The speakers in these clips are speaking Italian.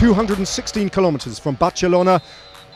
216 kilometers from Barcelona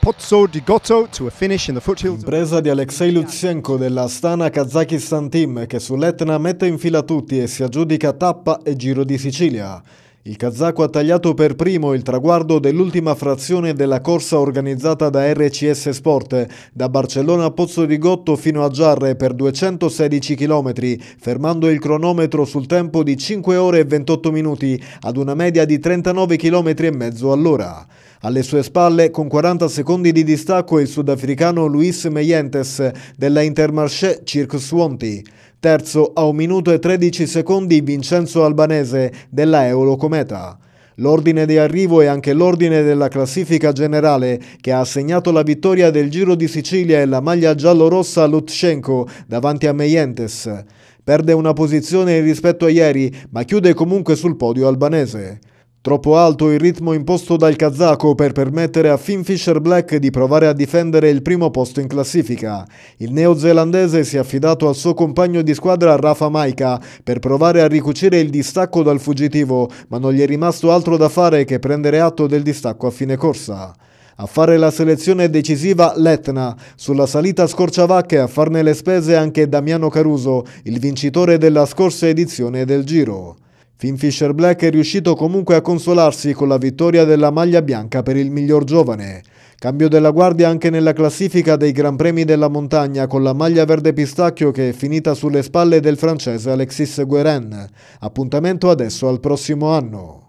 Pozzo di Gotto to a finish in the foothills. Impresa di Alexei Lutsenko dell'Astana Kazakistan Team che sull'Etna mette in fila tutti e si aggiudica tappa e Giro di Sicilia. Il kazako ha tagliato per primo il traguardo dell'ultima frazione della corsa organizzata da RCS Sport, da Barcellona a Pozzo di Gotto fino a Giarre per 216 km, fermando il cronometro sul tempo di 5 ore e 28 minuti ad una media di 39 km e mezzo all'ora. Alle sue spalle, con 40 secondi di distacco, il sudafricano Luis Meyentes della Intermarché Cirque Swampy. Terzo, a 1 minuto e 13 secondi, Vincenzo Albanese della Eolo Cometa. L'ordine di arrivo e anche l'ordine della classifica generale che ha assegnato la vittoria del Giro di Sicilia e la maglia giallorossa a Lutschenko davanti a Meyentes. Perde una posizione rispetto a ieri, ma chiude comunque sul podio albanese. Troppo alto il ritmo imposto dal kazako per permettere a Finn Fisher Black di provare a difendere il primo posto in classifica. Il neozelandese si è affidato al suo compagno di squadra Rafa Maika per provare a ricucire il distacco dal fuggitivo, ma non gli è rimasto altro da fare che prendere atto del distacco a fine corsa. A fare la selezione decisiva l'Etna, sulla salita scorciavacche a farne le spese anche Damiano Caruso, il vincitore della scorsa edizione del Giro. Fisher Black è riuscito comunque a consolarsi con la vittoria della maglia bianca per il miglior giovane. Cambio della guardia anche nella classifica dei Gran Premi della montagna con la maglia verde pistacchio che è finita sulle spalle del francese Alexis Guérin. Appuntamento adesso al prossimo anno.